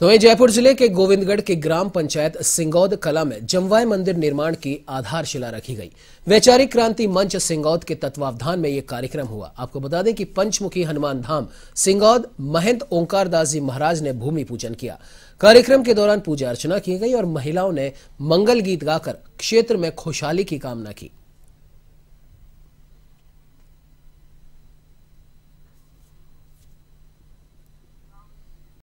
तो वहीं जयपुर जिले के गोविंदगढ़ के ग्राम पंचायत सिंगौद कला में जमवाय मंदिर निर्माण की आधारशिला रखी गई वैचारिक क्रांति मंच सिंगौद के तत्वावधान में यह कार्यक्रम हुआ आपको बता दें कि पंचमुखी हनुमान धाम सिंगौद महंत ओंकार दास जी महाराज ने भूमि पूजन किया कार्यक्रम के दौरान पूजा अर्चना की गई और महिलाओं ने मंगल गीत गाकर क्षेत्र में खुशहाली की कामना की